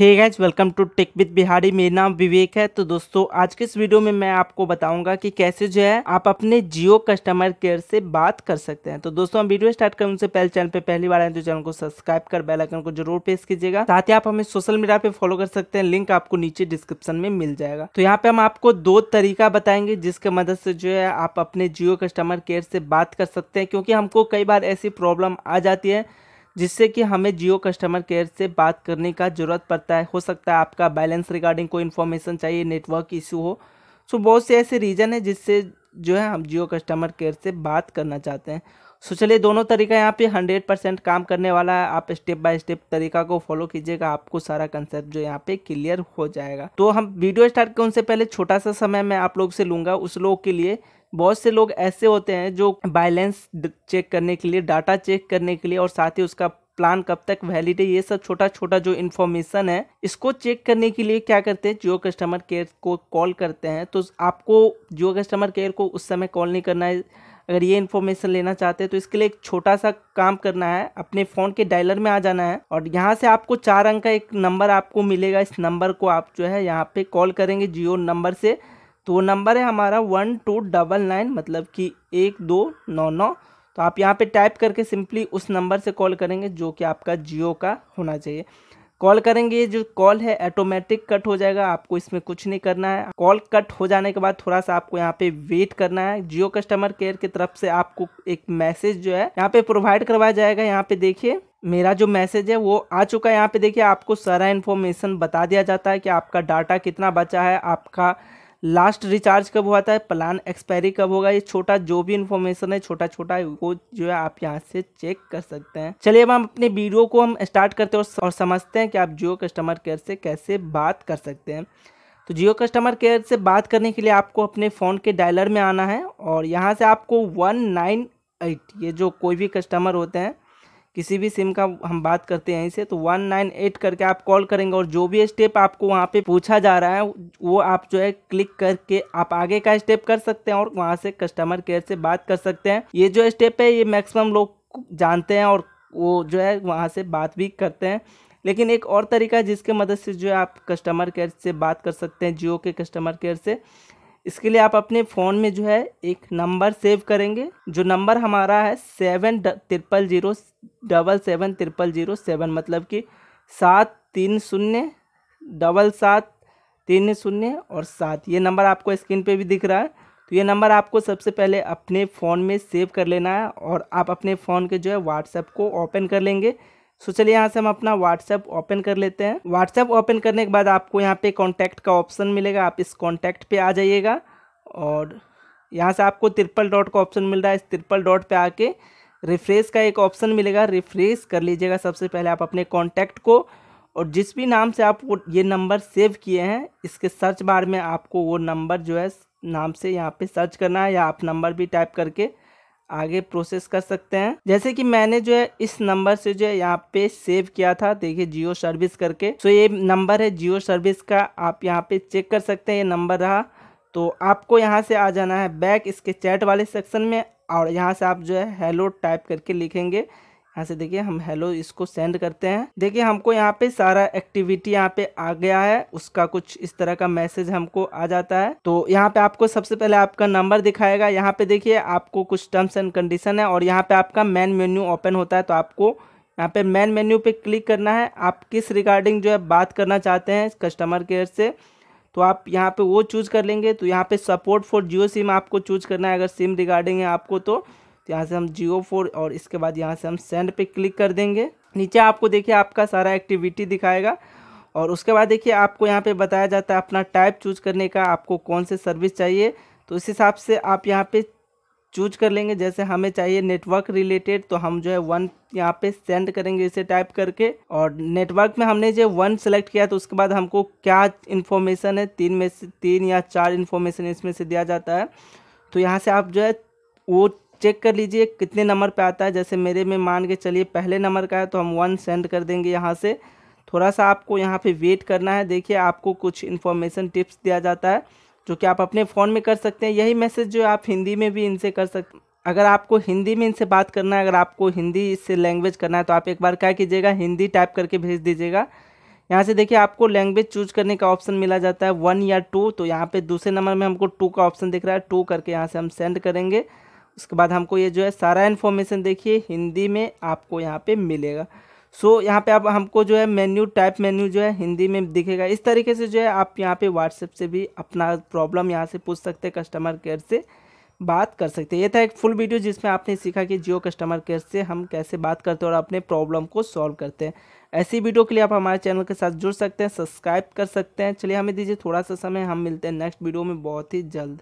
hey guys welcome to tech with Bihari मेरा नाम विवेक है तो दोस्तों आज के इस वीडियो में मैं आपको बताऊंगा कि कैसे जो है आप अपने जियो कस्टमर केयर से बात कर सकते हैं तो दोस्तों हम वीडियो स्टार्ट करें उनसे पहले चैनल पे पहली बार आए तो चैनल को सब्सक्राइब कर बेल आइकन को जरूर प्रेस कीजिएगा साथ ही आप हमें सोशल मीडिया पे फॉलो कर सकते हैं लिंक आपको नीचे डिस्क्रिप्शन में मिल जाएगा तो यहाँ पे हम आपको दो तरीका बताएंगे जिसके मदद से जो है आप अपने जियो कस्टमर केयर से बात कर सकते हैं क्योंकि हमको कई बार ऐसी प्रॉब्लम आ जाती है जिससे कि हमें जियो कस्टमर केयर से बात करने का ज़रूरत पड़ता है हो सकता है आपका बैलेंस रिगार्डिंग कोई इन्फॉर्मेशन चाहिए नेटवर्क इशू हो सो बहुत से ऐसे रीज़न है जिससे जो है हम जियो कस्टमर केयर से बात करना चाहते हैं सो चलिए दोनों तरीका यहाँ पे हंड्रेड परसेंट काम करने वाला है आप स्टेप बाय स्टेप तरीका को फॉलो कीजिएगा आपको सारा कंसेप्ट जो यहाँ पे क्लियर हो जाएगा तो हम वीडियो स्टार्ट करने से पहले छोटा सा समय मैं आप लोग से लूँगा उस लोग के लिए बहुत से लोग ऐसे होते हैं जो बैलेंस चेक करने के लिए डाटा चेक करने के लिए और साथ ही उसका प्लान कब तक वैलिड है ये सब छोटा छोटा जो इन्फॉर्मेशन है इसको चेक करने के लिए क्या करते हैं जियो कस्टमर केयर को कॉल करते हैं तो आपको जियो कस्टमर केयर को उस समय कॉल नहीं करना है अगर ये इन्फॉर्मेशन लेना चाहते हैं तो इसके लिए एक छोटा सा काम करना है अपने फ़ोन के डायलर में आ जाना है और यहाँ से आपको चार अंक का एक नंबर आपको मिलेगा इस नंबर को आप जो है यहाँ पे कॉल करेंगे जियो नंबर से तो वो नंबर है हमारा वन टू डबल नाइन मतलब कि एक दो नौ नौ तो आप यहाँ पे टाइप करके सिंपली उस नंबर से कॉल करेंगे जो कि आपका जियो का होना चाहिए कॉल करेंगे जो कॉल है ऑटोमेटिक कट हो जाएगा आपको इसमें कुछ नहीं करना है कॉल कट हो जाने के बाद थोड़ा सा आपको यहाँ पे वेट करना है जियो कस्टमर केयर की तरफ से आपको एक मैसेज जो है यहाँ पे प्रोवाइड करवाया जाएगा यहाँ पे देखिए मेरा जो मैसेज है वो आ चुका है यहाँ पे देखिए आपको सारा इन्फॉर्मेशन बता दिया जाता है कि आपका डाटा कितना बचा है आपका लास्ट रिचार्ज कब हुआ था प्लान एक्सपायरी कब होगा ये छोटा जो भी इन्फॉर्मेशन है छोटा छोटा वो जो है आप यहाँ से चेक कर सकते हैं चलिए अब हम अपने वीडियो को हम स्टार्ट करते हैं और समझते हैं कि आप जियो कस्टमर केयर से कैसे बात कर सकते हैं तो जियो कस्टमर केयर से बात करने के लिए आपको अपने फ़ोन के डायलर में आना है और यहाँ से आपको वन नाइन एट ये जो कोई भी कस्टमर होते हैं किसी भी सिम का हम बात करते हैं इसे तो वन नाइन एट करके आप कॉल करेंगे और जो भी स्टेप आपको वहाँ पे पूछा जा रहा है वो आप जो है क्लिक करके आप आगे का स्टेप कर सकते हैं और वहाँ से कस्टमर केयर से बात कर सकते हैं ये जो स्टेप है ये मैक्सिमम लोग जानते हैं और वो जो है वहाँ से बात भी करते हैं लेकिन एक और तरीका जिसके मदद से जो है आप कस्टमर केयर से बात कर सकते हैं जियो के कस्टमर केयर से इसके लिए आप अपने फ़ोन में जो है एक नंबर सेव करेंगे जो नंबर हमारा है seven triple zero double seven triple zero seven मतलब कि सात तीन शून्य डबल सात तीन शून्य और सात ये नंबर आपको स्क्रीन पे भी दिख रहा है तो ये नंबर आपको सबसे पहले अपने फ़ोन में सेव कर लेना है और आप अपने फ़ोन के जो है व्हाट्सएप को ओपन कर लेंगे सो चलिए यहाँ से हम अपना व्हाट्सएप ओपन कर लेते हैं व्हाट्सएप ओपन करने के बाद आपको यहाँ पे कॉन्टैक्ट का ऑप्शन मिलेगा आप इस कॉन्टैक्ट पे आ जाइएगा और यहाँ से आपको त्रिपल डॉट का ऑप्शन मिल रहा है इस त्रिपल डॉट पे आके रिफ्रेश का एक ऑप्शन मिलेगा रिफ्रेश कर लीजिएगा सबसे पहले आप अपने कॉन्टैक्ट को और जिस भी नाम से आप ये नंबर सेव किए हैं इसके सर्च बार में आपको वो नंबर जो है नाम से यहाँ पे सर्च करना है या आप नंबर भी टाइप करके आगे प्रोसेस कर सकते हैं जैसे कि मैंने जो है इस नंबर से जो है यहाँ पे सेव किया था देखिए जियो सर्विस करके सो ये नंबर है जियो सर्विस का आप यहाँ पे चेक कर सकते हैं ये नंबर रहा तो आपको यहाँ से आ जाना है बैक इसके चैट वाले सेक्शन में और यहाँ से आप जो है हेलो टाइप करके लिखेंगे यहाँ से देखिए हम हेलो इसको सेंड करते हैं देखिए हमको यहाँ पे सारा एक्टिविटी यहाँ पे आ गया है उसका कुछ इस तरह का मैसेज हमको आ जाता है तो यहाँ पे आपको सबसे पहले आपका नंबर दिखाएगा यहाँ पे देखिए आपको कुछ टर्म्स एंड कंडीशन है और यहाँ पे आपका मेन मेन्यू ओपन होता है तो आपको यहाँ पे मेन मेन्यू पे क्लिक करना है आप किस रिगार्डिंग जो है बात करना चाहते हैं कस्टमर केयर से तो आप यहाँ पे वो चूज़ कर लेंगे तो यहाँ पे सपोर्ट फॉर जियो सिम आपको चूज करना है अगर सिम रिगार्डिंग है आपको तो तो यहाँ से हम जियो फोर और इसके बाद यहाँ से हम सेंड पे क्लिक कर देंगे नीचे आपको देखिए आपका सारा एक्टिविटी दिखाएगा और उसके बाद देखिए आपको यहाँ पे बताया जाता है अपना टाइप चूज करने का आपको कौन से सर्विस चाहिए तो इस हिसाब से आप यहाँ पे चूज कर लेंगे जैसे हमें चाहिए नेटवर्क रिलेटेड तो हम जो है वन यहाँ पे सेंड करेंगे इसे टाइप करके और नेटवर्क में हमने जो वन सेलेक्ट किया तो उसके बाद हमको क्या इन्फॉर्मेशन है तीन में से तीन या चार इन्फॉर्मेशन इसमें से दिया जाता है तो यहाँ से आप जो है वो चेक कर लीजिए कितने नंबर पे आता है जैसे मेरे में मान के चलिए पहले नंबर का है तो हम वन सेंड कर देंगे यहाँ से थोड़ा सा आपको यहाँ पे वेट करना है देखिए आपको कुछ इन्फॉर्मेशन टिप्स दिया जाता है जो कि आप अपने फ़ोन में कर सकते हैं यही मैसेज जो आप हिंदी में भी इनसे कर सकते अगर आपको हिंदी में इनसे बात करना है अगर आपको हिंदी इससे लैंग्वेज करना है तो आप एक बार क्या कीजिएगा हिंदी टाइप करके भेज दीजिएगा यहाँ से देखिए आपको लैंग्वेज चूज करने का ऑप्शन मिला जाता है वन या टू तो यहाँ पे दूसरे नंबर में हमको टू का ऑप्शन दिख रहा है टू करके यहाँ से हम सेंड करेंगे उसके बाद हमको ये जो है सारा इन्फॉर्मेशन देखिए हिंदी में आपको यहाँ पे मिलेगा सो so, यहाँ पे आप हमको जो है मेन्यू टाइप मेन्यू जो है हिंदी में दिखेगा इस तरीके से जो है आप यहाँ पे व्हाट्सएप से भी अपना प्रॉब्लम यहाँ से पूछ सकते हैं कस्टमर केयर से बात कर सकते हैं ये था एक फुल वीडियो जिसमें आपने सीखा कि जियो कस्टमर केयर से हम कैसे बात करते हैं और अपने प्रॉब्लम को सॉल्व करते हैं ऐसी वीडियो के लिए आप हमारे चैनल के साथ जुड़ सकते हैं सब्सक्राइब कर सकते हैं चलिए हमें दीजिए थोड़ा सा समय हम मिलते हैं नेक्स्ट वीडियो में बहुत ही जल्द